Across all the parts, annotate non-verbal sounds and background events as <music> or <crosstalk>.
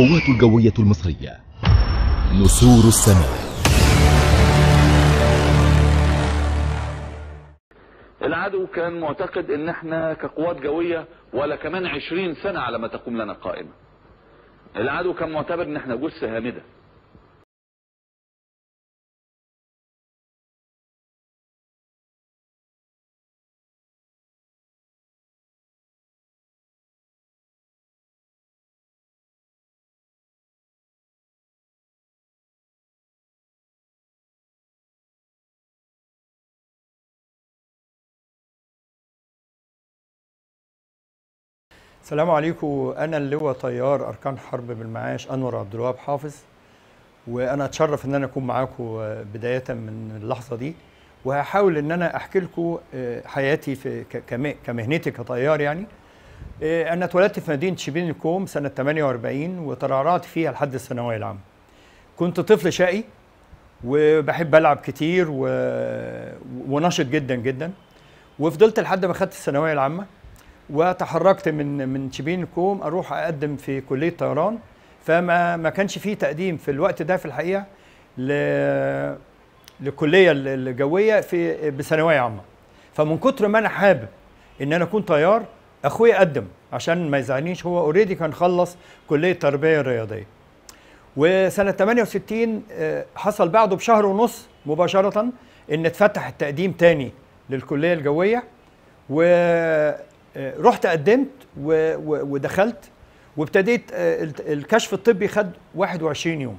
القوات الجوية المصرية نسور السماء العدو كان معتقد ان احنا كقوات جوية ولا كمان عشرين سنة على ما تقوم لنا قائمة العدو كان معتبر ان احنا جثة هامدة السلام عليكم انا اللواء طيار اركان حرب بالمعاش انور عبد الوهاب حافظ وانا اتشرف ان انا اكون معاكم آه، بدايه من اللحظه دي وهحاول ان انا احكي لكم آه، حياتي في كمهنتي كطيار يعني آه، انا اتولدت في مدينه شبين الكوم سنه 48 وترعرعت فيها لحد الثانويه العامه كنت طفل شقي وبحب العب كتير و... ونشط جدا جدا وفضلت لحد ما خدت الثانويه العامه وتحركت من من شبين الكوم اروح اقدم في كليه طيران فما ما كانش في تقديم في الوقت ده في الحقيقه ل للكليه الجويه في بثانويه عامه فمن كتر ما انا حابب ان انا اكون طيار اخويا قدم عشان ما يزعلنيش هو اوريدي كان خلص كليه تربيه رياضيه وسنه 68 آه، حصل بعده بشهر ونص مباشره ان اتفتح التقديم تاني للكليه الجويه و آه، رحت قدمت ودخلت وابتديت آه، الكشف الطبي خد 21 يوم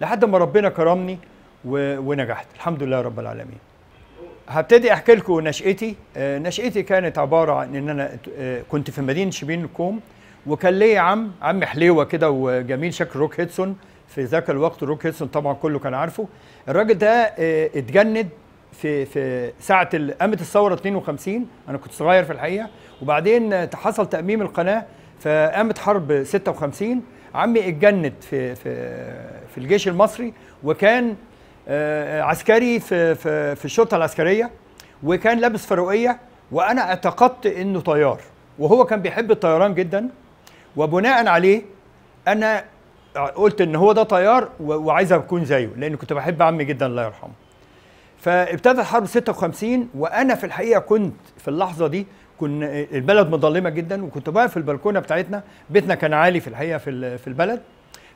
لحد ما ربنا كرمني ونجحت الحمد لله رب العالمين هبتدي احكي لكم نشأتي آه، نشأتي كانت عبارة عن ان انا كنت في مدينة شبين الكوم وكان لي عم عم حليوه كده وجميل شكل روك هيدسون في ذاك الوقت روك هيدسون طبعا كله كان عارفه الراجل ده اتجند في في ساعه قامت الثوره 52 انا كنت صغير في الحقيقه وبعدين حصل تاميم القناه فقامت حرب 56 عمي اتجند في في في الجيش المصري وكان آه، عسكري في في في الشرطه العسكريه وكان لابس فاروقيه وانا اعتقدت انه طيار وهو كان بيحب الطيران جدا وبناء عليه انا قلت ان هو ده طيار وعايز اكون زيه لان كنت بحب عمي جدا الله يرحمه فابتدت حرب 56 وانا في الحقيقه كنت في اللحظه دي كنا البلد مظلمه جدا وكنت بقى في البلكونه بتاعتنا بيتنا كان عالي في الحقيقه في في البلد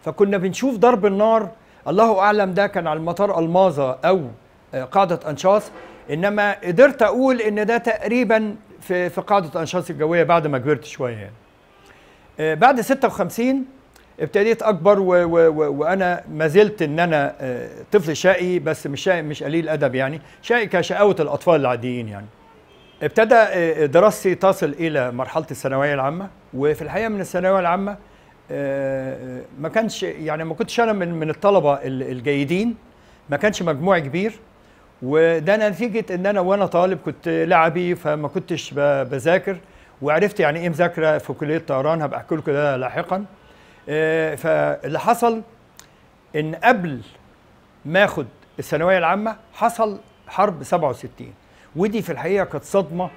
فكنا بنشوف ضرب النار الله اعلم ده كان على المطار الماظه او آه، قاعده انشاص انما قدرت اقول ان ده تقريبا في في قاعده انشاص الجويه بعد ما كبرت شويه يعني. آه، بعد 56 ابتديت اكبر و و وانا ما زلت ان انا آه، طفل شقي بس مش شقي مش قليل ادب يعني شقي كشقاوه الاطفال العاديين يعني ابتدى آه، دراستي تصل الى مرحله الثانويه العامه وفي الحقيقه من الثانويه العامه آه، ما كانش يعني ما كنتش انا من من الطلبه الجيدين ما كانش مجموعي كبير وده نتيجه ان انا وانا طالب كنت لعبي فما كنتش بذاكر وعرفت يعني ايه مذاكره في كليه طيران هبقى احكي لكم ده لاحقا آه، فاللي حصل ان قبل ما اخد الثانويه العامه حصل حرب 67 ودي في الحقيقه كانت صدمه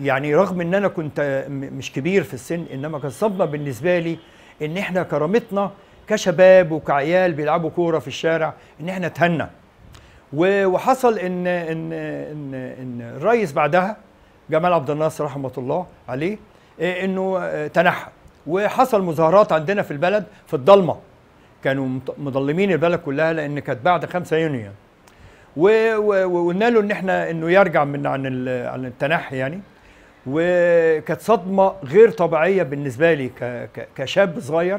يعني رغم ان انا كنت مش كبير في السن انما كانت صدمه بالنسبه لي ان احنا كرامتنا كشباب وكعيال بيلعبوا كوره في الشارع ان احنا اتهنى وحصل ان ان ان, إن الرئيس بعدها جمال عبد الناصر رحمه الله عليه آه، انه آه، تنحى وحصل مظاهرات عندنا في البلد في الضلمه كانوا مضلمين البلد كلها لان كانت بعد 5 يونيو وقلنا له ان احنا انه يرجع من عن عن التنحي يعني وكانت صدمه غير طبيعيه بالنسبه لي كشاب صغير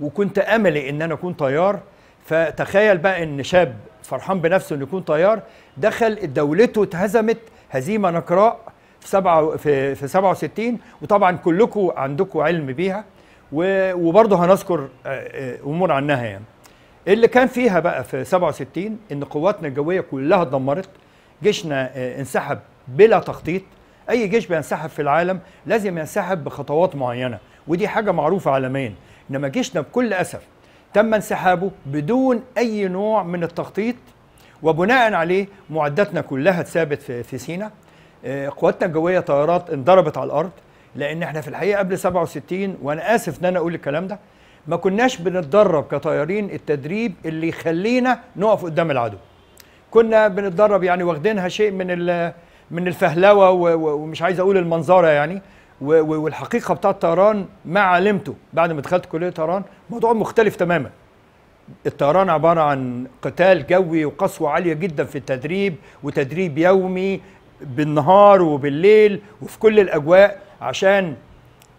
وكنت املي ان انا اكون طيار فتخيل بقى ان شاب فرحان بنفسه انه يكون طيار دخل دولته اتهزمت هزيمه نكراء في سبعة في في 67 وطبعا كلكم عندكم علم بيها وبرضه هنذكر آه، آه، امور عنها يعني اللي كان فيها بقى في 67 ان قواتنا الجويه كلها اتدمرت جيشنا آه، انسحب بلا تخطيط اي جيش بينسحب في العالم لازم ينسحب بخطوات معينه ودي حاجه معروفه عالميا انما جيشنا بكل اسف تم انسحابه بدون اي نوع من التخطيط وبناء عليه معداتنا كلها اتثابت في سينا آه، قواتنا الجويه طيارات انضربت على الارض لان احنا في الحقيقه قبل 67 وانا اسف ان انا اقول الكلام ده ما كناش بنتدرب كطيارين التدريب اللي يخلينا نقف قدام العدو كنا بنتدرب يعني واخدينها شيء من من الفهلوه ومش عايز اقول المنظره يعني والحقيقه بتاع الطيران ما علمته بعد ما دخلت كليه طيران موضوع مختلف تماما الطيران عباره عن قتال جوي وقسوه عاليه جدا في التدريب وتدريب يومي بالنهار وبالليل وفي كل الاجواء عشان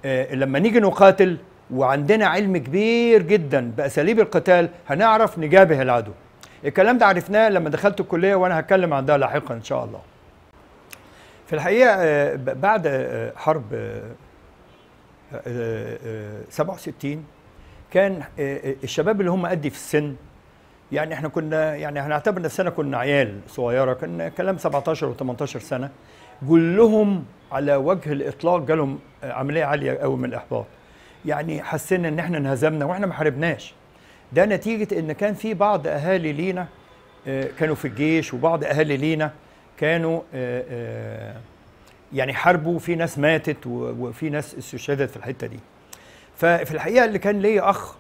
آه، لما نيجي نقاتل وعندنا علم كبير جدا باساليب القتال هنعرف نجابه العدو الكلام ده عرفناه لما دخلت الكليه وانا هتكلم عن ده لاحقا ان شاء الله في الحقيقه آه، بعد آه، حرب 67 كان الشباب اللي هم قدي في السن يعني احنا كنا يعني هنعتبر نفسنا كنا عيال صغيره كنا كلام 17 و18 سنه كلهم على وجه الاطلاق جالهم آه، عمليه عاليه قوي من الاحباط يعني حسينا ان احنا انهزمنا واحنا ما حاربناش ده نتيجه ان كان في بعض اهالي لينا آه، كانوا في الجيش وبعض اهالي لينا كانوا آه، يعني حاربوا في ناس ماتت وفي ناس استشهدت في الحته دي ففي الحقيقه اللي كان ليا اخ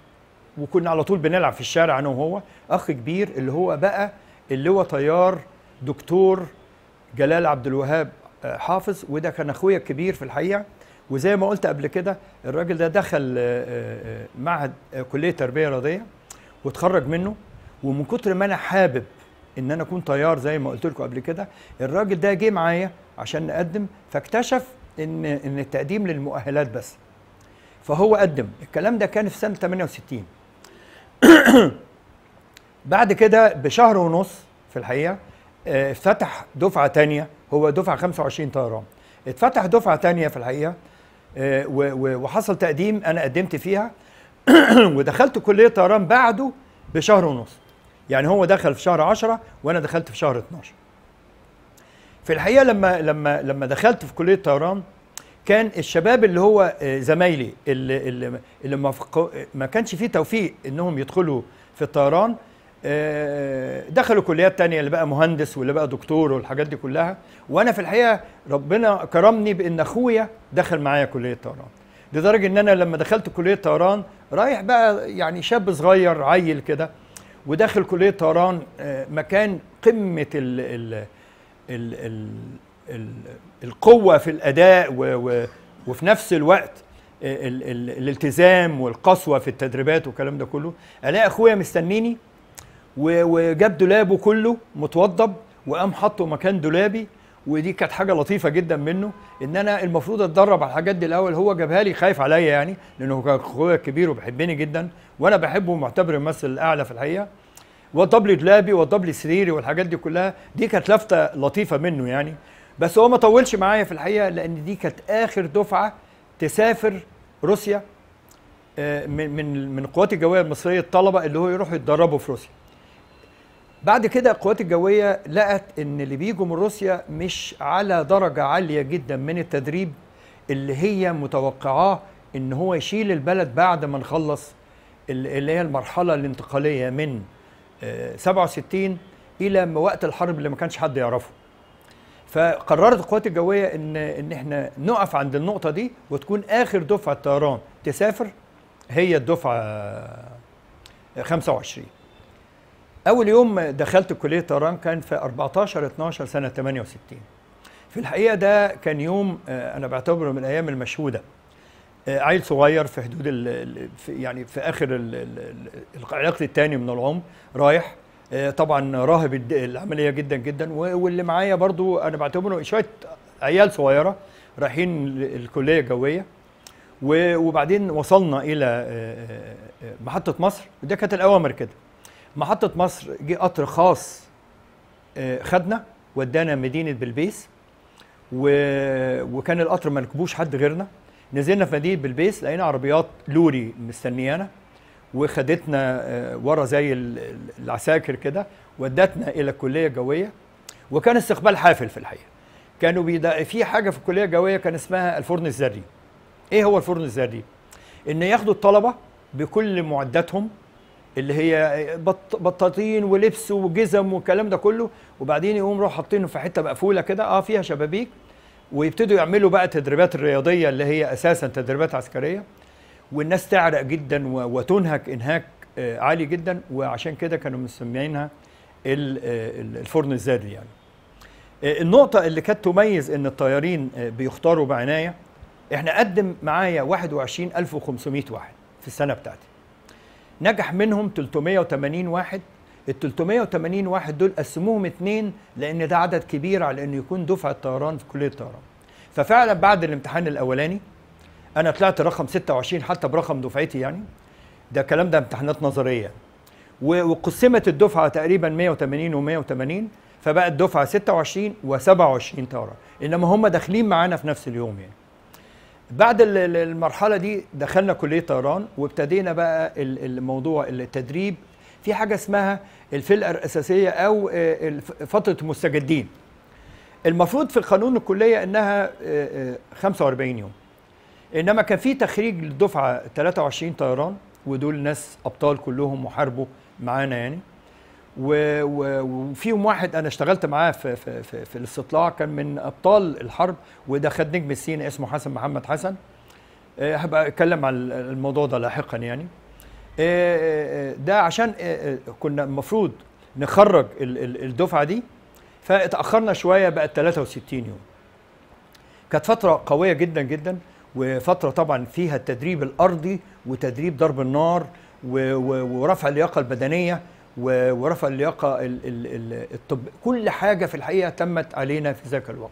وكنا على طول بنلعب في الشارع انا وهو اخ كبير اللي هو بقى اللي هو طيار دكتور جلال عبد الوهاب آه، حافظ وده كان اخويا الكبير في الحقيقه وزي ما قلت قبل كده الراجل ده دخل آه، آه، معهد كليه تربيه رياضيه واتخرج منه ومن كتر ما انا حابب ان انا اكون طيار زي ما قلت لكم قبل كده الراجل ده جه معايا عشان نقدم فاكتشف ان ان التقديم للمؤهلات بس فهو قدم الكلام ده كان في سنه 68 <coughs> بعد كده بشهر ونص في الحقيقه افتتح آه، دفعه تانية هو دفعه 25 طيران اتفتح دفعه تانية في الحقيقه آه، وحصل تقديم انا قدمت فيها <coughs> ودخلت كليه طيران بعده بشهر ونص يعني هو دخل في شهر 10 وانا دخلت في شهر 12 في الحقيقه لما لما لما دخلت في كليه طيران كان الشباب اللي هو آه، زمايلي اللي, اللي, اللي ما, ما كانش فيه توفيق انهم يدخلوا في الطيران آه، دخلوا كليات تانية اللي بقى مهندس واللي بقى دكتور والحاجات دي كلها وانا في الحقيقه ربنا كرمني بان اخويا دخل معايا كليه طيران لدرجه ان انا لما دخلت كليه طيران رايح بقى يعني شاب صغير عيل كده وداخل كليه طيران آه، مكان قمه ال ال ال ال القوه في الاداء و و وفي نفس الوقت ال ال الالتزام والقسوه في التدريبات والكلام ده كله الاقي اخويا مستنيني وجاب دولابه كله متوضب وقام حطه مكان دولابي ودي كانت حاجه لطيفه جدا منه ان انا المفروض اتدرب على الحاجات دي الاول هو جابها لي خايف عليا يعني لانه كان اخويا الكبير وبيحبني جدا وانا بحبه ومعتبره الممثل الاعلى في الحقيقه وضب لي دولابي وضب لي سريري والحاجات دي كلها دي كانت لفته لطيفه منه يعني بس هو ما طولش معايا في الحقيقه لان دي كانت اخر دفعه تسافر روسيا آه، من من من القوات الجويه المصريه الطلبه اللي هو يروحوا يتدربوا في روسيا. بعد كده القوات الجويه لقت ان اللي بيجوا من روسيا مش على درجه عاليه جدا من التدريب اللي هي متوقعاه ان هو يشيل البلد بعد ما نخلص اللي هي المرحله الانتقاليه من 67 آه، الى وقت الحرب اللي ما كانش حد يعرفه. فقررت القوات الجويه ان ان احنا نقف عند النقطه دي وتكون اخر دفعه طيران تسافر هي الدفعه 25 اول يوم دخلت كليه طيران كان في 14 12 سنه 68 في الحقيقه ده كان يوم آه، انا بعتبره من الايام المشهوده آه، عيل صغير في حدود يعني في اخر العلاقه الثاني من العمر رايح آه، طبعا راهب العمليه جدا جدا واللي معايا برضو انا بعتبره شويه عيال صغيره رايحين الكليه الجويه وبعدين وصلنا الى آه، آه، محطه مصر ده كانت الاوامر كده محطه مصر جه قطر خاص خدنا ودانا مدينه بلبيس وكان القطر ما ركبوش حد غيرنا نزلنا في مدينه بلبيس لقينا عربيات لوري مستنيانا وخدتنا آه، ورا زي العساكر كده ودتنا الى الكليه الجويه وكان استقبال حافل في الحقيقه كانوا بيدا في حاجه في الكليه الجويه كان اسمها الفرن الذري ايه هو الفرن الذري ان ياخدوا الطلبه بكل معداتهم اللي هي آه، بط... بطاطين ولبس وجزم والكلام ده كله وبعدين يقوم راح حاطينه في حته مقفوله كده اه فيها شبابيك ويبتدوا يعملوا بقى التدريبات الرياضيه اللي هي اساسا تدريبات عسكريه والناس تعرق جدا وتنهك انهاك آه، عالي جدا وعشان كده كانوا مسمينها آه، الفرن الذري يعني آه، النقطة اللي كانت تميز ان الطيارين بيختاروا بعناية احنا قدم معايا 21500 واحد في السنة بتاعتي نجح منهم 380 واحد ال 380 واحد دول قسموهم اثنين لان ده عدد كبير على انه يكون دفعة طيران في كلية الطيران ففعلا بعد الامتحان الاولاني انا طلعت رقم 26 حتى برقم دفعتي يعني ده الكلام ده امتحانات نظريه وقسمت الدفعه تقريبا 180 و180 فبقى الدفعه 26 و27 ترى انما هم داخلين معانا في نفس اليوم يعني بعد المرحله دي دخلنا كليه طيران وابتدينا بقى الموضوع التدريب في حاجه اسمها الفلقه الاساسيه او آه، فتره المستجدين المفروض في القانون الكليه انها 45 آه، آه، يوم انما كان في تخريج للدفعه 23 طيران ودول ناس ابطال كلهم وحاربوا معانا يعني وفيهم واحد انا اشتغلت معاه في, في, في, في الاستطلاع كان من ابطال الحرب وده خد نجم السينا اسمه حسن محمد حسن آه، هبقى اتكلم على الموضوع ده لاحقا يعني آه، آه، ده عشان كنا المفروض نخرج الدفعه دي فاتاخرنا شويه بقت 63 يوم كانت فتره قويه جدا جدا وفتره طبعا فيها التدريب الارضي وتدريب ضرب النار ورفع اللياقه البدنيه ورفع اللياقه الطب كل حاجه في الحقيقه تمت علينا في ذاك الوقت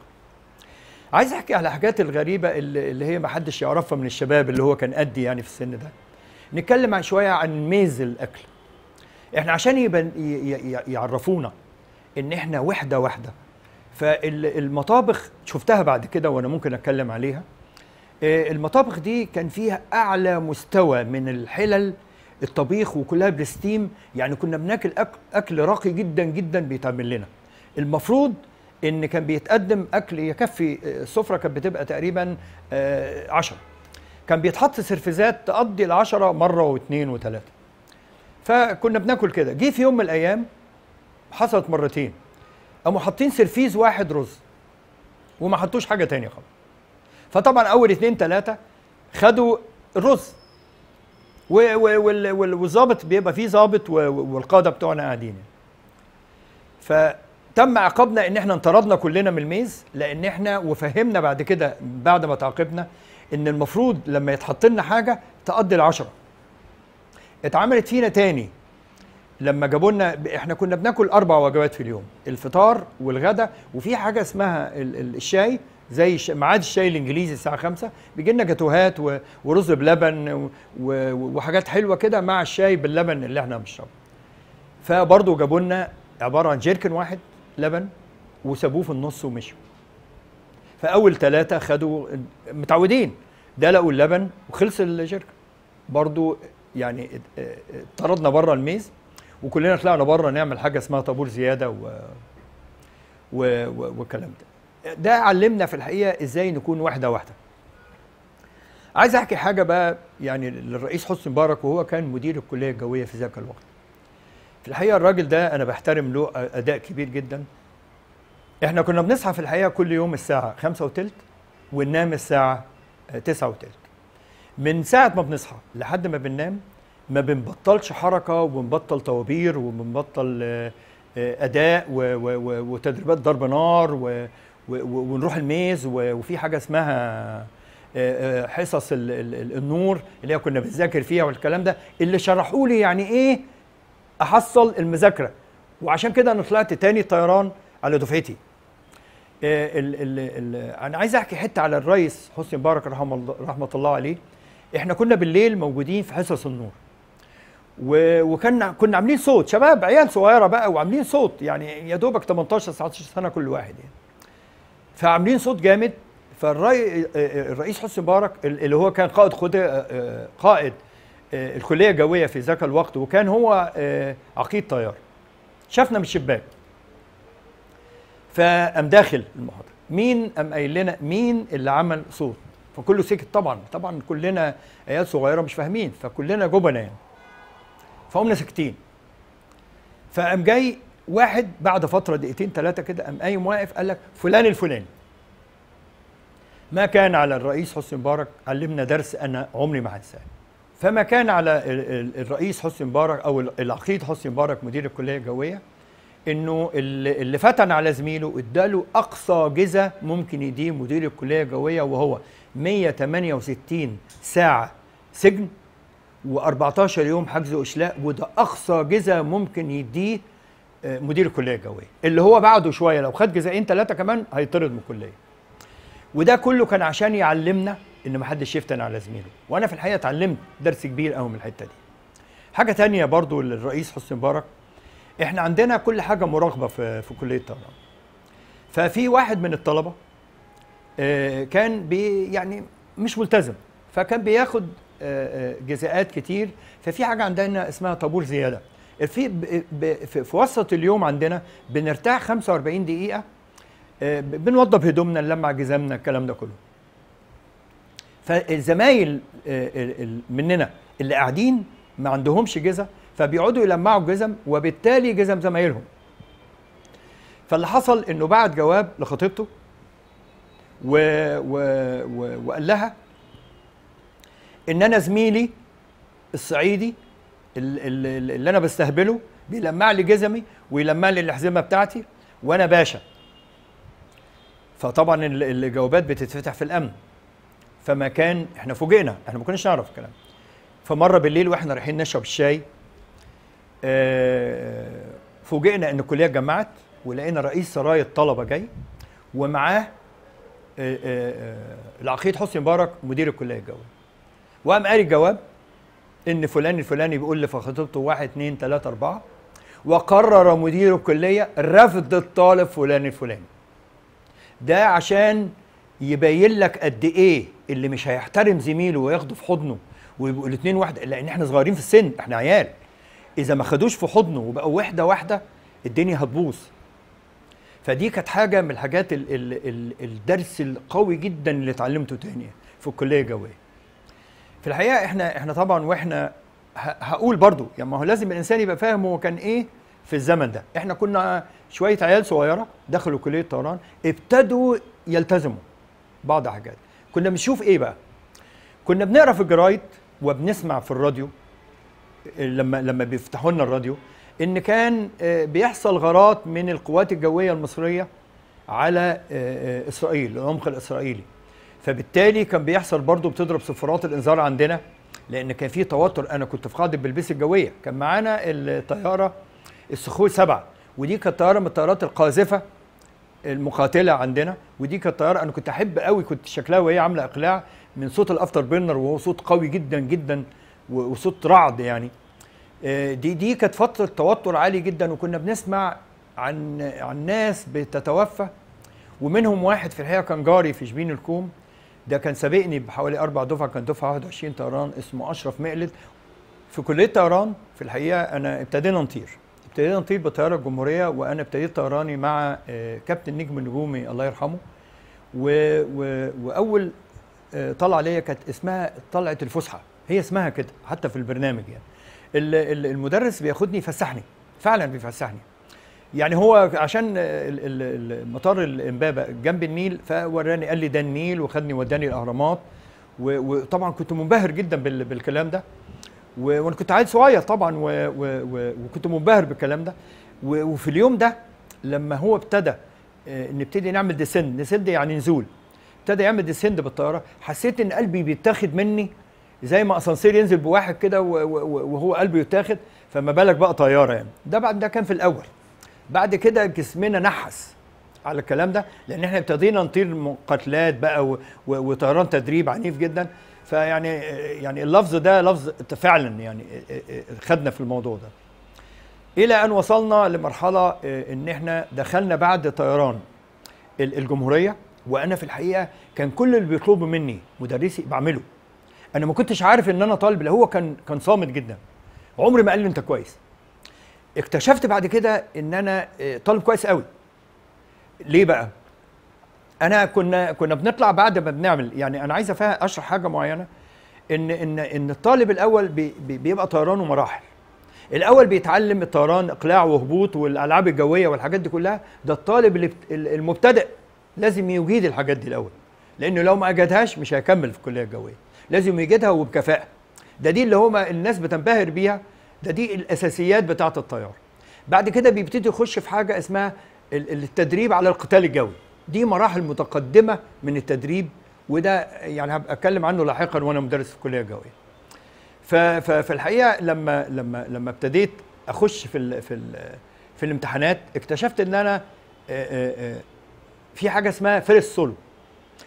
عايز احكي على الحاجات الغريبه اللي هي ما حدش يعرفها من الشباب اللي هو كان قدي يعني في السن ده نتكلم عن شويه عن ميز الاكل احنا عشان يبقى يعرفونا ان احنا وحده وحده فالمطابخ شفتها بعد كده وانا ممكن اتكلم عليها آه، المطابخ دي كان فيها اعلى مستوى من الحلل الطبيخ وكلها بالستيم يعني كنا بناكل اكل راقي جدا جدا بيتعمل لنا المفروض ان كان بيتقدم اكل يكفي آه، السفره كانت بتبقى تقريبا 10 آه، كان بيتحط سرفيزات تقضي العشرة مرة واثنين وثلاثة فكنا بناكل كده جه في يوم من الأيام حصلت مرتين قاموا حاطين سرفيز واحد رز وما حطوش حاجة تانية خالص فطبعا اول اثنين ثلاثه خدوا الرز والظابط بيبقى فيه ظابط والقاده بتوعنا قاعدين فتم عقابنا ان احنا انطردنا كلنا من الميز لان احنا وفهمنا بعد كده بعد ما تعاقبنا ان المفروض لما يتحط لنا حاجه تقضي العشره اتعملت فينا تاني لما جابوا لنا احنا كنا بناكل اربع وجبات في اليوم الفطار والغداء وفي حاجه اسمها الشاي زي ميعاد الشاي الانجليزي الساعه 5 بيجي لنا جاتوهات ورز بلبن وحاجات حلوه كده مع الشاي باللبن اللي احنا بنشربه فبرضه جابوا لنا عباره عن جيركن واحد لبن وسابوه في النص ومشوا فاول ثلاثه خدوا متعودين ده لقوا اللبن وخلص الجيركن برضه يعني طردنا بره الميز وكلنا طلعنا بره نعمل حاجه اسمها طابور زياده و... و... و... والكلام ده ده علمنا في الحقيقه ازاي نكون واحده واحده عايز احكي حاجه بقى يعني للرئيس حسني مبارك وهو كان مدير الكليه الجويه في ذاك الوقت في الحقيقه الراجل ده انا بحترم له اداء كبير جدا احنا كنا بنصحى في الحقيقه كل يوم الساعه خمسة وثلث وننام الساعه تسعة وثلث من ساعه ما بنصحى لحد ما بننام ما بنبطلش حركه وبنبطل طوابير وبنبطل آه، آه، اداء وتدريبات ضرب نار ونروح الميز وفي حاجه اسمها آه، حصص النور اللي كنا بنذاكر فيها والكلام ده اللي شرحوا لي يعني ايه احصل المذاكره وعشان كده انا طلعت تاني طيران على دفعتي الـ الـ الـ انا عايز احكي حته على الرئيس حسني مبارك رحمه الله عليه احنا كنا بالليل موجودين في حصص النور وكنا كنا عاملين صوت شباب عيال صغيره بقى وعاملين صوت يعني يا دوبك 18 19 سنه كل واحد يعني فعاملين صوت جامد فالرئيس آه، آه، آه، حسني مبارك اللي هو كان قائد خد قائد الكليه الجويه في ذاك الوقت وكان هو عقيد طيار شافنا من الشباك فقام داخل المحاضره مين قام قايل لنا مين اللي عمل صوت فكله سكت طبعا طبعا كلنا عيال صغيره مش فاهمين فكلنا جبنا يعني فقمنا ساكتين فقام جاي واحد بعد فتره دقيقتين ثلاثه كده قام قايم واقف قال لك فلان الفلاني ما كان على الرئيس حسني مبارك علمنا درس انا عمري ما هنساه فما كان على الرئيس حسني مبارك او العقيد حسني مبارك مدير الكليه الجويه انه اللي فتن على زميله اداله اقصى جزا ممكن يديه مدير الكليه الجويه وهو 168 ساعه سجن و14 يوم حجز واشلاء وده اقصى جزا ممكن يديه آه، مدير الكليه الجويه اللي هو بعده شويه لو خد جزئين ثلاثه كمان هيطرد من الكليه وده كله كان عشان يعلمنا ان محدش يفتن على زميله وانا في الحقيقه اتعلمت درس كبير قوي من الحته دي حاجه تانية برضو للرئيس حسني مبارك احنا عندنا كل حاجه مراقبه في في كليه طهران ففي واحد من الطلبه آه، كان بي يعني مش ملتزم فكان بياخد آه، آه، جزيئات كتير ففي حاجه عندنا اسمها طابور زياده في في وسط اليوم عندنا بنرتاح 45 دقيقه آه، بنوضب هدومنا نلمع جزامنا الكلام ده كله فالزمايل مننا اللي قاعدين ما عندهمش جزم فبيقعدوا يلمعوا الجزم وبالتالي جزم زمايلهم فاللي حصل انه بعت جواب لخطيبته و... و... و... وقال لها ان انا زميلي الصعيدي اللي, اللي انا بستهبله بيلمع لي جزمي ويلمع لي الحزمه بتاعتي وانا باشا فطبعا الجوابات بتتفتح في الامن فما كان احنا فوجئنا احنا ما كناش نعرف الكلام فمره بالليل واحنا رايحين نشرب الشاي آه، فوجئنا ان الكليه اتجمعت ولقينا رئيس سرايا الطلبه جاي ومعاه آه، آه، العقيد حسني مبارك مدير الكليه الجويه وقام قاري الجواب ان فلان الفلاني بيقول لي فخطبته واحد اثنين ثلاثة اربعه وقرر مدير الكليه رفض الطالب فلان الفلاني ده عشان يبين لك قد ايه اللي مش هيحترم زميله وياخده في حضنه ويبقوا الاثنين واحده لان احنا صغيرين في السن احنا عيال اذا ما خدوش في حضنه وبقوا وحده واحده الدنيا هتبوظ فدي كانت حاجه من الحاجات الـ الـ الدرس القوي جدا اللي اتعلمته تاني في الكليه الجويه في الحقيقه احنا احنا طبعا واحنا هقول برضو يعني ما هو لازم الانسان يبقى فاهم هو كان ايه في الزمن ده احنا كنا شويه عيال صغيره دخلوا كليه طيران ابتدوا يلتزموا بعض حاجات كنا بنشوف ايه بقى كنا بنقرا في الجرايد وبنسمع في الراديو لما لما بيفتحوا لنا الراديو ان كان آه، بيحصل غارات من القوات الجويه المصريه على آه، آه، اسرائيل العمق الاسرائيلي فبالتالي كان بيحصل برضه بتضرب صفارات الانذار عندنا لان كان في توتر انا كنت في قاعده بلبس الجويه كان معانا الطياره السخوي سبعة ودي كانت طياره من الطيارات القاذفه المقاتله عندنا ودي كانت طياره انا كنت احب قوي كنت شكلها وهي عامله اقلاع من صوت الافتر بيرنر وهو صوت قوي جدا جدا وصوت رعد يعني آه، دي دي كانت فتره توتر عالي جدا وكنا بنسمع عن عن ناس بتتوفى ومنهم واحد في الحقيقه كان جاري في شبين الكوم ده كان سابقني بحوالي اربع دفعه كان دفعه 21 طيران اسمه اشرف مقلد في كليه طيران في الحقيقه انا ابتدينا نطير ابتدينا نطير بالطياره الجمهوريه وانا ابتديت طيراني مع آه، كابتن نجم النجومي الله يرحمه و... و... واول آه، طلعه ليا كانت اسمها طلعه الفسحه هي اسمها كده حتى في البرنامج يعني المدرس بياخدني يفسحني فعلا بيفسحني يعني هو عشان مطار الامبابه جنب النيل فوراني قال لي ده النيل وخدني وداني الاهرامات وطبعا كنت منبهر جدا بالكلام ده وانا كنت عيل صغير طبعا وكنت منبهر بالكلام ده وفي اليوم ده لما هو ابتدى آه، نبتدي نعمل ديسند ديسند يعني نزول ابتدى يعمل ديسند بالطياره حسيت ان قلبي بيتاخد مني زي ما اسانسير ينزل بواحد كده وهو قلبه يتاخد فما بالك بقى طياره يعني ده بعد ده كان في الاول بعد كده جسمنا نحس على الكلام ده لان احنا ابتدينا نطير قتلات بقى وطيران تدريب عنيف جدا فيعني يعني اللفظ ده لفظ فعلا يعني خدنا في الموضوع ده الى ان وصلنا لمرحله ان احنا دخلنا بعد طيران الجمهوريه وانا في الحقيقه كان كل اللي بيطلبه مني مدرسي بعمله انا ما كنتش عارف ان انا طالب لا هو كان كان صامت جدا عمري ما قال لي انت كويس اكتشفت بعد كده ان انا آه، طالب كويس قوي ليه بقى انا كنا كنا بنطلع بعد ما بنعمل يعني انا عايز اشرح حاجه معينه ان ان ان الطالب الاول بي بيبقى طيران ومراحل الاول بيتعلم الطيران اقلاع وهبوط والالعاب الجويه والحاجات دي كلها ده الطالب اللي المبتدئ لازم يجيد الحاجات دي الاول لانه لو ما اجدهاش مش هيكمل في الكليه الجويه لازم يجدها وبكفاءه ده دي اللي هما الناس بتنبهر بيها ده دي الاساسيات بتاعه الطيار بعد كده بيبتدي يخش في حاجه اسمها التدريب على القتال الجوي دي مراحل متقدمه من التدريب وده يعني هبقى اتكلم عنه لاحقا وانا مدرس في الكليه الجويه فالحقيقه لما لما لما ابتديت اخش في الـ في الـ في الامتحانات اكتشفت ان انا في حاجه اسمها فيرست سولو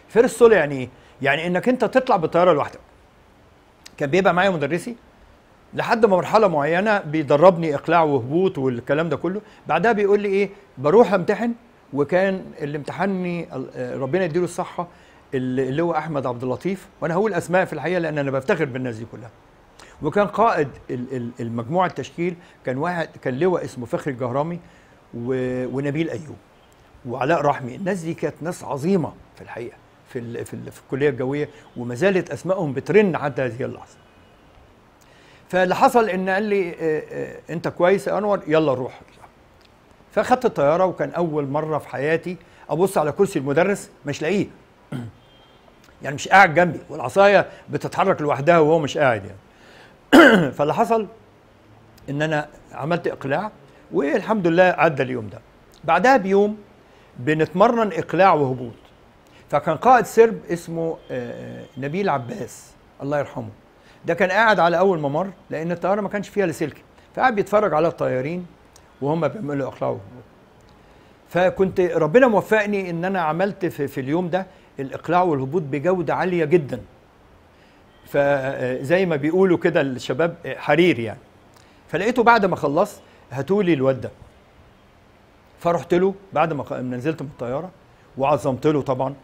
فيرست سولو يعني ايه يعني انك انت تطلع بالطياره لوحدك كان بيبقى معايا مدرسي لحد ما مرحله معينه بيدربني اقلاع وهبوط والكلام ده كله بعدها بيقول لي ايه بروح امتحن وكان اللي امتحني آه، ربنا يديله الصحه اللي هو احمد عبد اللطيف وانا هقول اسماء في الحقيقه لان انا بفتخر بالناس دي كلها وكان قائد المجموعه التشكيل كان واحد كان لواء اسمه فخر الجهرامي ونبيل ايوب وعلاء رحمي الناس دي كانت ناس عظيمه في الحقيقه في في الكليه الجويه وما زالت اسمائهم بترن حتى هذه اللحظه فاللي حصل ان قال لي آه، آه، انت كويس يا انور يلا نروح فاخدت الطياره وكان اول مره في حياتي ابص على كرسي المدرس مش لاقيه <clears throat> يعني مش قاعد جنبي والعصايه بتتحرك لوحدها وهو مش قاعد يعني <clears throat> فاللي حصل ان انا عملت اقلاع والحمد لله عدى اليوم ده بعدها بيوم بنتمرن اقلاع وهبوط فكان قائد سرب اسمه آه، نبيل عباس الله يرحمه ده كان قاعد على اول ممر لان الطياره ما كانش فيها لاسلكي فقعد بيتفرج على الطيارين وهم بيعملوا اقلاعهم فكنت ربنا موفقني ان انا عملت في, في اليوم ده الاقلاع والهبوط بجوده عاليه جدا فزي ما بيقولوا كده الشباب حرير يعني فلقيته بعد ما خلصت هاتولي الواد ده فرحت له بعد ما نزلت من الطياره وعظمت له طبعا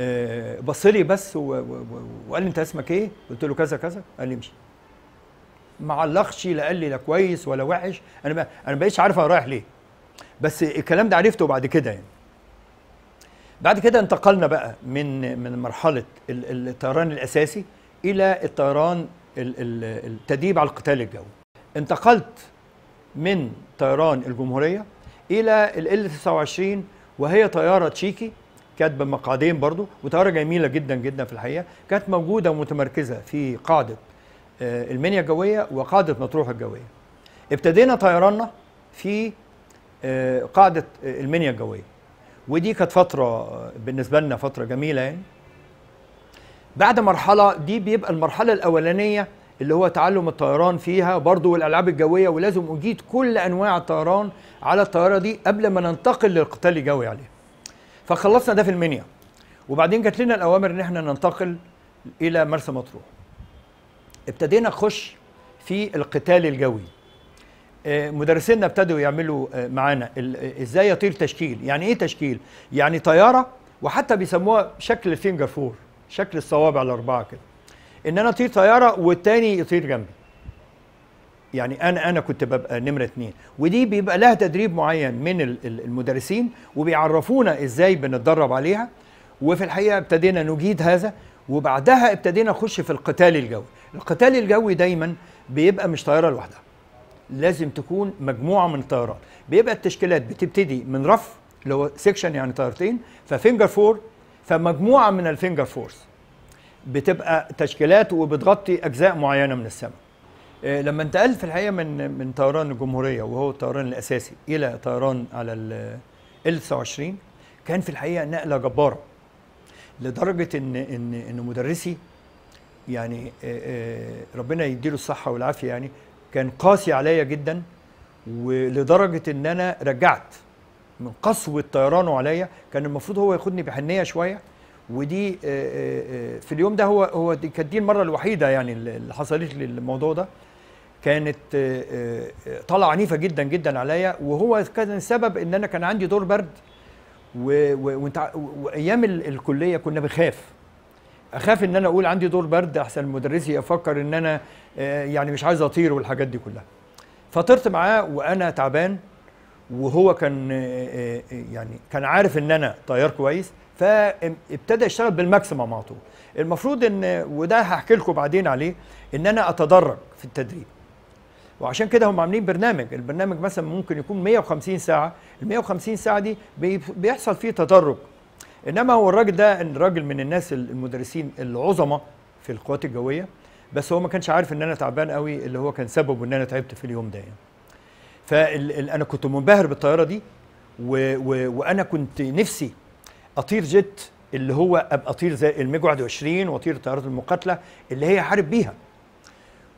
آه، بص لي بس وقال لي انت اسمك ايه؟ قلت له كذا كذا قال لي امشي ما علقش لا قال لي لا كويس ولا وحش انا ما انا ما بقتش عارف انا رايح ليه بس الكلام ده عرفته بعد كده يعني بعد كده انتقلنا بقى من من مرحله الطيران الاساسي الى الطيران التدريب على القتال الجوي انتقلت من طيران الجمهوريه الى ال 29 وهي طياره تشيكي كاتبه مقادين برضو وطياره جميله جدا جدا في الحقيقه كانت موجوده ومتمركزه في قاعده آه، المنيا الجويه وقاعده مطروح الجويه ابتدينا طيراننا في آه، قاعده آه، المنيا الجويه ودي كانت فتره بالنسبه لنا فتره جميله يعني بعد مرحله دي بيبقى المرحله الاولانيه اللي هو تعلم الطيران فيها برضه والالعاب الجويه ولازم اجيد كل انواع الطيران على الطياره دي قبل ما ننتقل للقتال الجوي عليها فخلصنا ده في المنيا وبعدين جات لنا الاوامر ان احنا ننتقل الى مرسى مطروح ابتدينا نخش في القتال الجوي آه، مدرسينا ابتدوا يعملوا آه، معانا آه، ازاي يطير تشكيل يعني ايه تشكيل يعني طياره وحتى بيسموها شكل الفينجر فور شكل الصوابع الاربعه كده ان انا اطير طياره والتاني يطير جنبي يعني انا انا كنت ببقى نمره اثنين ودي بيبقى لها تدريب معين من المدرسين وبيعرفونا ازاي بنتدرب عليها وفي الحقيقه ابتدينا نجيد هذا وبعدها ابتدينا نخش في القتال الجوي القتال الجوي دايما بيبقى مش طياره لوحدها لازم تكون مجموعه من الطيارات بيبقى التشكيلات بتبتدي من رف اللي هو سيكشن يعني طيارتين ففينجر فور فمجموعه من الفينجر فورس بتبقى تشكيلات وبتغطي اجزاء معينه من السماء آه، لما انتقلت في الحقيقه من من طيران الجمهوريه وهو الطيران الاساسي الى طيران على ال 29 كان في الحقيقه نقله جباره لدرجه ان ان ان مدرسي يعني آه، آه، ربنا يديله الصحه والعافيه يعني كان قاسي عليا جدا ولدرجه ان انا رجعت من قسوه طيرانه عليا كان المفروض هو ياخدني بحنيه شويه ودي في اليوم ده هو هو دي كانت دي المره الوحيده يعني اللي حصلت لي الموضوع ده كانت آه، آه، طلع عنيفه جدا جدا عليا وهو كان سبب ان انا كان عندي دور برد وانت وايام الكليه كنا بنخاف اخاف ان انا اقول عندي دور برد احسن مدرسي افكر ان انا آه، يعني مش عايز اطير والحاجات دي كلها فطرت معاه وانا تعبان وهو كان يعني كان عارف ان انا طيار كويس فابتدى يشتغل بالماكسيمم على طول المفروض ان وده هحكي لكم بعدين عليه ان انا اتدرج في التدريب وعشان كده هم عاملين برنامج البرنامج مثلا ممكن يكون 150 ساعه ال 150 ساعه دي بيحصل فيه تدرج انما هو الراجل ده الراجل من الناس المدرسين العظماء في القوات الجويه بس هو ما كانش عارف ان انا تعبان قوي اللي هو كان سببه ان انا تعبت في اليوم ده يعني. فانا كنت منبهر بالطياره دي و و وانا كنت نفسي اطير جيت اللي هو ابقى اطير زي الميج 21 واطير الطيارات المقاتله اللي هي حارب بيها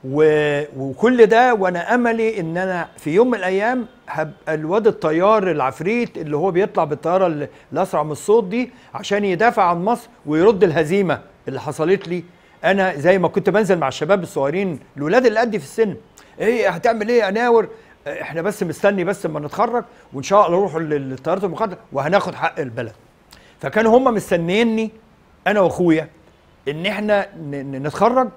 وكل ده وانا املي ان انا في يوم من الايام هبقى الواد الطيار العفريت اللي هو بيطلع بالطياره اللي اسرع من الصوت دي عشان يدافع عن مصر ويرد الهزيمه اللي حصلت لي انا زي ما كنت بنزل مع الشباب الصغيرين الاولاد اللي قدي في السن ايه هتعمل ايه اناور احنا بس مستني بس اما نتخرج وان شاء الله نروح للطيارات المخدره وهناخد حق البلد فكانوا هم مستنيني انا واخويا ان احنا نتخرج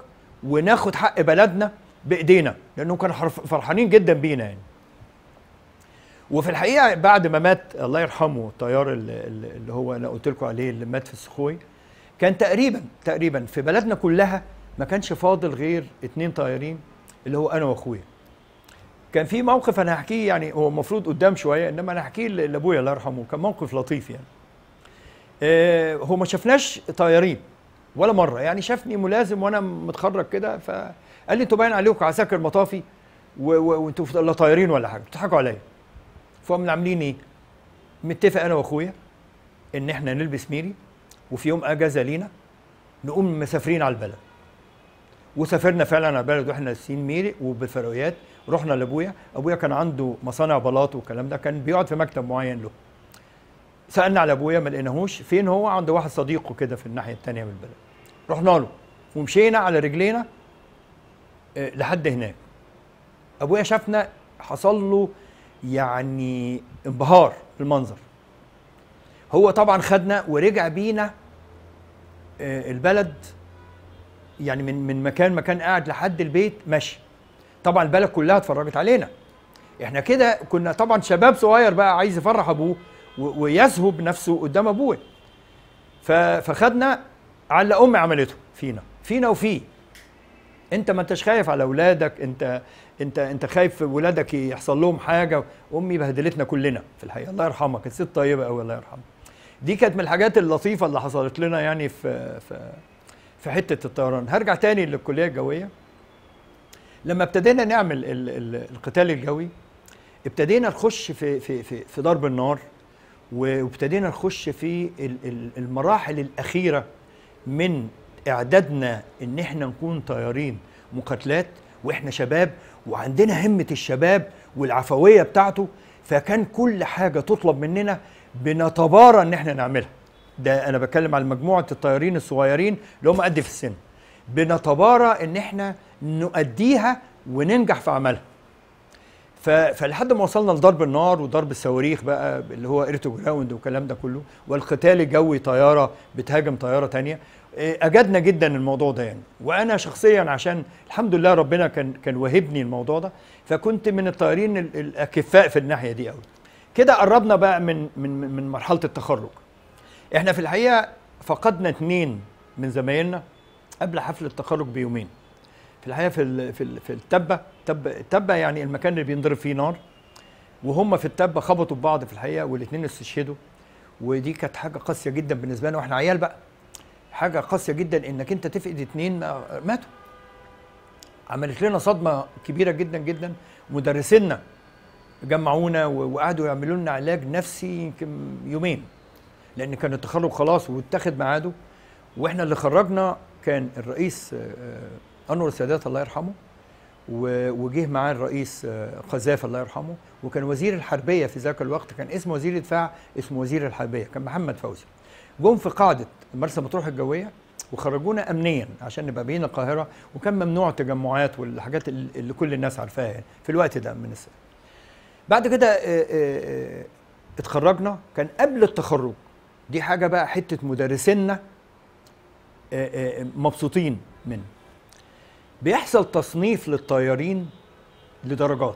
وناخد حق بلدنا بايدينا لانهم كانوا فرحانين جدا بينا يعني وفي الحقيقه بعد ما مات الله يرحمه الطيار اللي هو انا قلت لكم عليه اللي مات في السخوي كان تقريبا تقريبا في بلدنا كلها ما كانش فاضل غير اتنين طيارين اللي هو انا واخويا كان في موقف انا هحكيه يعني هو المفروض قدام شويه انما انا هحكيه لابويا الله يرحمه كان موقف لطيف يعني آه، هو ما شفناش طيارين ولا مره يعني شافني ملازم وانا متخرج كده فقال لي انتوا باين عليكم عساكر مطافي وانتوا لا طايرين ولا حاجه بتضحكوا عليا فقمنا عاملين ايه؟ متفق انا واخويا ان احنا نلبس ميري وفي يوم اجازه لينا نقوم مسافرين على البلد وسافرنا فعلا على البلد واحنا لابسين ميري وبفرويات رحنا لابويا ابويا كان عنده مصانع بلاط والكلام ده كان بيقعد في مكتب معين له سالنا على ابويا ما لقيناهوش فين هو عند واحد صديقه كده في الناحيه الثانيه من البلد رحنا له ومشينا على رجلينا آه، لحد هناك ابويا شافنا حصل له يعني انبهار المنظر هو طبعا خدنا ورجع بينا آه، البلد يعني من من مكان مكان قاعد لحد البيت ماشي طبعا البلد كلها اتفرجت علينا احنا كده كنا طبعا شباب صغير بقى عايز يفرح ابوه ويذهب نفسه قدام ابوه فخدنا على اللي امي عملته فينا فينا وفيه انت ما انتش خايف على اولادك انت انت انت خايف ولادك يحصل لهم حاجه امي بهدلتنا كلنا في الحقيقه الله يرحمها كانت ست طيبه قوي الله يرحمها دي كانت من الحاجات اللطيفه اللي حصلت لنا يعني في في في حته الطيران هرجع تاني للكليه الجويه لما ابتدينا نعمل القتال الجوي ابتدينا نخش في في في, في ضرب النار وابتدينا نخش في المراحل الاخيره من اعدادنا ان احنا نكون طيارين مقاتلات واحنا شباب وعندنا همه الشباب والعفويه بتاعته فكان كل حاجه تطلب مننا بنتبارى ان احنا نعملها ده انا بتكلم على مجموعه الطيارين الصغيرين اللي هم قد في السن بنتبارى ان احنا نؤديها وننجح في عملها فلحد ما وصلنا لضرب النار وضرب الصواريخ بقى اللي هو ايرت جراوند والكلام ده كله والقتال الجوي طياره بتهاجم طياره تانية آه، اجدنا جدا الموضوع ده يعني وانا شخصيا عشان الحمد لله ربنا كان كان واهبني الموضوع ده فكنت من الطيارين الاكفاء في الناحيه دي قوي كده قربنا بقى من من من مرحله التخرج احنا في الحقيقه فقدنا اثنين من زمايلنا قبل حفل التخرج بيومين في الحقيقه في في في التبه تبه تبه يعني المكان اللي بينضرب فيه نار وهم في التبه خبطوا ببعض في الحقيقه والاثنين استشهدوا ودي كانت حاجه قاسيه جدا بالنسبه لنا واحنا عيال بقى حاجه قاسيه جدا انك انت تفقد اثنين آه، ماتوا عملت لنا صدمه كبيره جدا جدا مدرسينا جمعونا وقعدوا يعملوا لنا علاج نفسي يمكن يومين لان كان التخرج خلاص واتخذ ميعاده واحنا اللي خرجنا كان الرئيس آه، آه، انور السادات الله يرحمه وجه معاه الرئيس آه، قذافي الله يرحمه وكان وزير الحربيه في ذاك الوقت كان اسم وزير الدفاع اسم وزير الحربيه كان محمد فوزي جم في قاعده مرسى مطروح الجويه وخرجونا امنيا عشان نبقى بين القاهره وكان ممنوع التجمعات والحاجات اللي كل الناس عارفاها يعني في الوقت ده من السنة. بعد كده آه، آه، اتخرجنا كان قبل التخرج دي حاجه بقى حته مدرسينا مبسوطين منه بيحصل تصنيف للطيارين لدرجات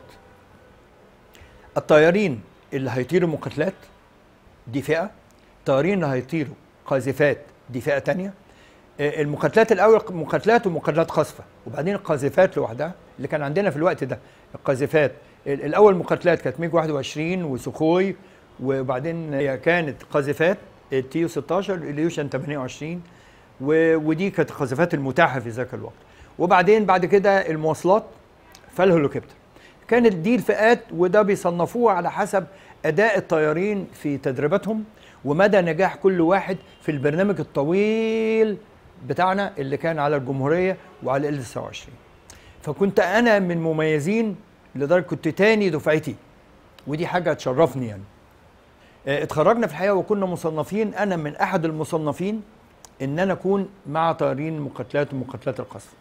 الطيارين اللي هيطيروا مقاتلات دي فئه الطيارين اللي هيطيروا قاذفات دي فئه تانية آه، المقاتلات الاول مقاتلات ومقاتلات خاصه وبعدين القاذفات لوحدها اللي كان عندنا في الوقت ده القاذفات الاول مقاتلات كانت ميج 21 وسوخوي وبعدين هي كانت قاذفات التيو 16 اليوشن 28 ودي كانت القاذفات المتاحه في ذاك الوقت وبعدين بعد كده المواصلات فالهليكوبتر كانت دي الفئات وده بيصنفوه على حسب اداء الطيارين في تدريباتهم ومدى نجاح كل واحد في البرنامج الطويل بتاعنا اللي كان على الجمهوريه وعلى ال 29 فكنت انا من مميزين لدرجه كنت تاني دفعتي ودي حاجه تشرفني يعني آه، اتخرجنا في الحقيقه وكنا مصنفين انا من احد المصنفين ان انا اكون مع طيارين مقاتلات ومقاتلات القصف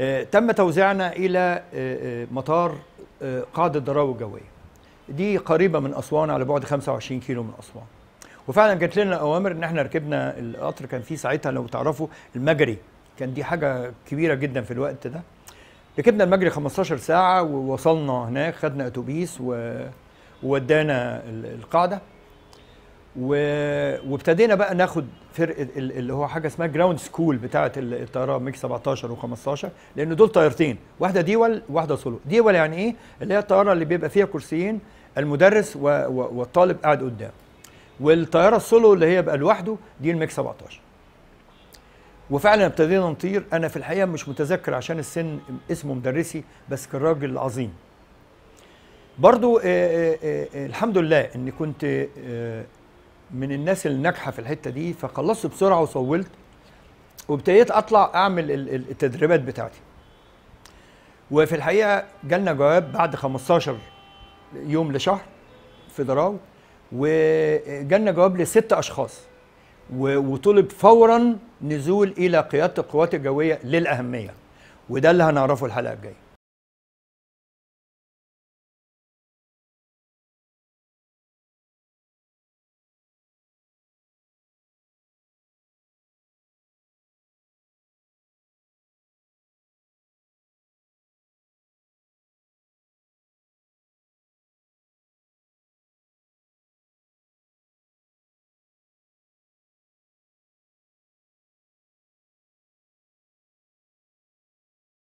آه، تم توزيعنا الى آه، آه، مطار قاعده ضراوه الجويه دي قريبه من اسوان على بعد 25 كيلو من اسوان وفعلا جات لنا اوامر ان احنا ركبنا القطر كان فيه ساعتها لو تعرفوا المجري كان دي حاجه كبيره جدا في الوقت ده ركبنا المجري 15 ساعه ووصلنا هناك خدنا اتوبيس وودانا القاعده وابتدينا بقى ناخد فرقه اللي هو حاجه اسمها جراوند سكول بتاعه الطياره ميك 17 و15 لان دول طيارتين واحده ديول واحده سولو ديول يعني ايه اللي هي الطياره اللي بيبقى فيها كرسيين المدرس و و والطالب قاعد قدام والطياره السولو اللي هي بقى لوحده دي الميك 17 وفعلا ابتدينا نطير انا في الحقيقه مش متذكر عشان السن اسمه مدرسي بس كان راجل عظيم برضو آآ آآ الحمد لله ان كنت من الناس الناجحه في الحته دي فخلصت بسرعه وصولت وابتديت اطلع اعمل التدريبات بتاعتي وفي الحقيقه جالنا جواب بعد 15 يوم لشهر في دراو وجالنا جواب لست اشخاص وطلب فورا نزول الى قياده القوات الجويه للاهميه وده اللي هنعرفه الحلقه الجايه